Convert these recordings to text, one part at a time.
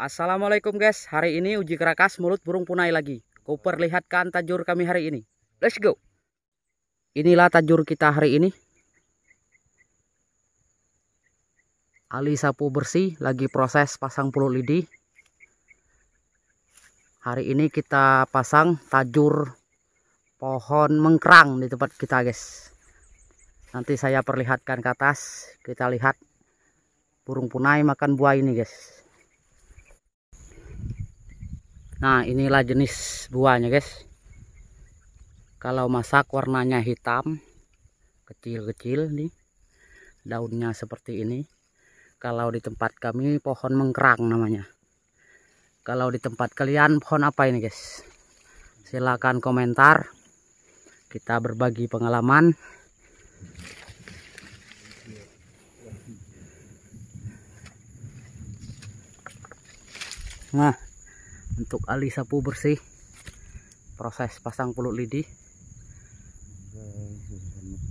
Assalamualaikum guys, hari ini uji kerakas mulut burung punai lagi. Kau perlihatkan tajur kami hari ini. Let's go. Inilah tajur kita hari ini. Ali sapu bersih lagi proses pasang pulut lidi. Hari ini kita pasang tajur pohon mengkerang di tempat kita guys. Nanti saya perlihatkan ke atas, kita lihat burung punai makan buah ini guys. Nah inilah jenis buahnya guys. Kalau masak warnanya hitam. Kecil-kecil nih. Daunnya seperti ini. Kalau di tempat kami pohon mengkerang namanya. Kalau di tempat kalian pohon apa ini guys? Silahkan komentar. Kita berbagi pengalaman. Nah untuk alis sapu bersih proses pasang pulut lidi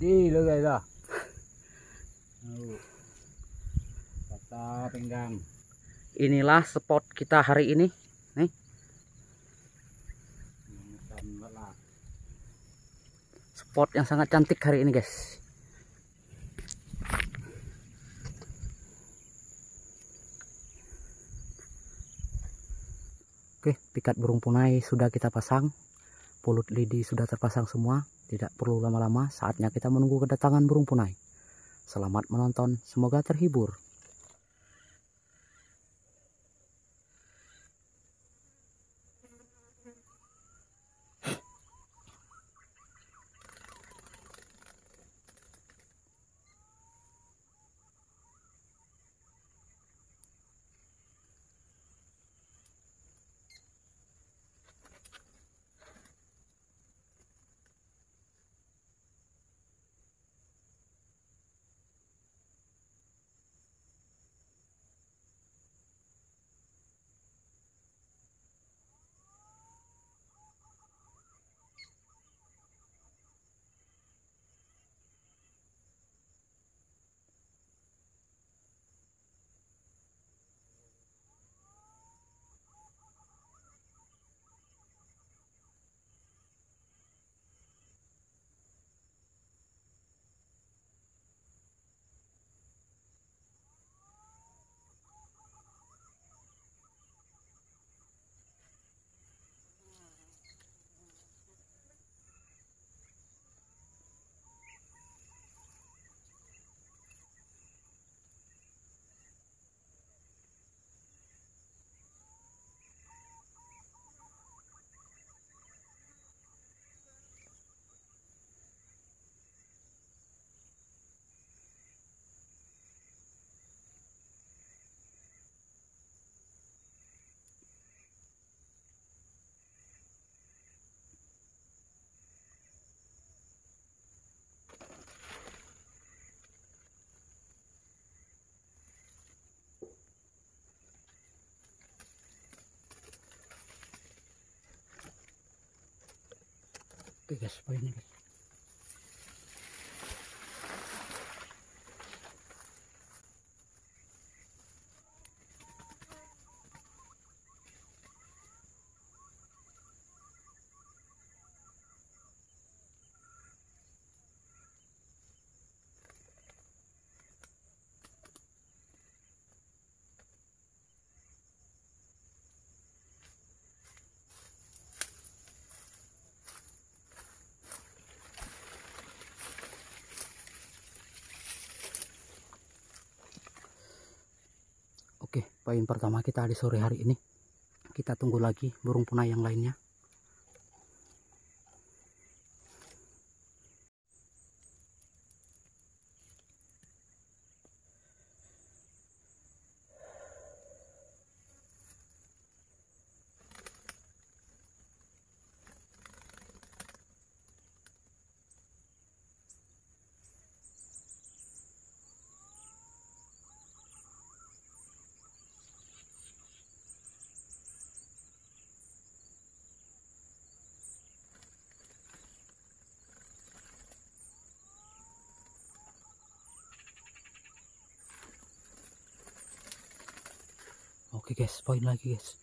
di lo guys ah pinggang inilah spot kita hari ini nih spot yang sangat cantik hari ini guys Oke, pikat burung punai sudah kita pasang. Pulut lidi sudah terpasang semua. Tidak perlu lama-lama, saatnya kita menunggu kedatangan burung punai. Selamat menonton, semoga terhibur. guys. Pagyan guys. poin pertama kita di sore hari ini kita tunggu lagi burung punai yang lainnya guess, find like a guess.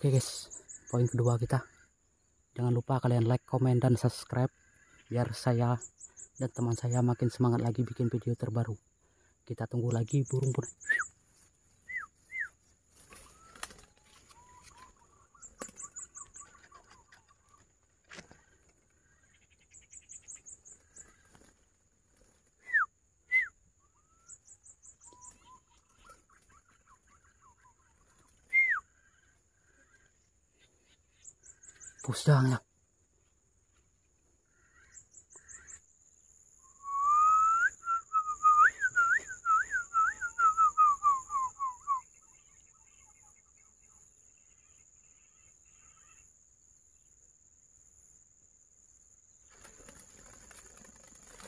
oke okay guys poin kedua kita jangan lupa kalian like komen dan subscribe biar saya dan teman saya makin semangat lagi bikin video terbaru kita tunggu lagi burung burung phục sang nào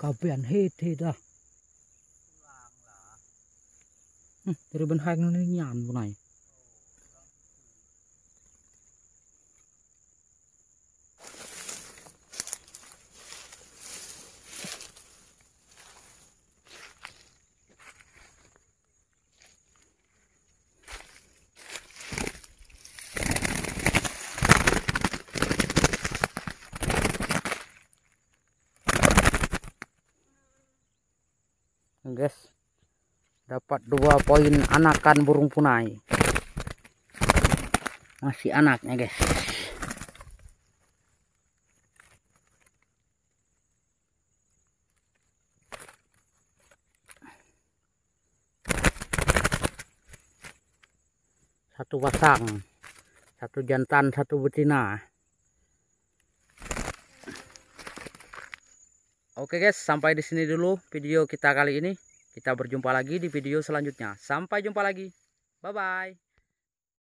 cả biển hết hết à từ bên hai nó nhàn vụ này guys dapat dua poin anakan burung punai masih anaknya guys satu pasang satu jantan satu betina oke guys sampai di sini dulu video kita kali ini kita berjumpa lagi di video selanjutnya. Sampai jumpa lagi. Bye-bye.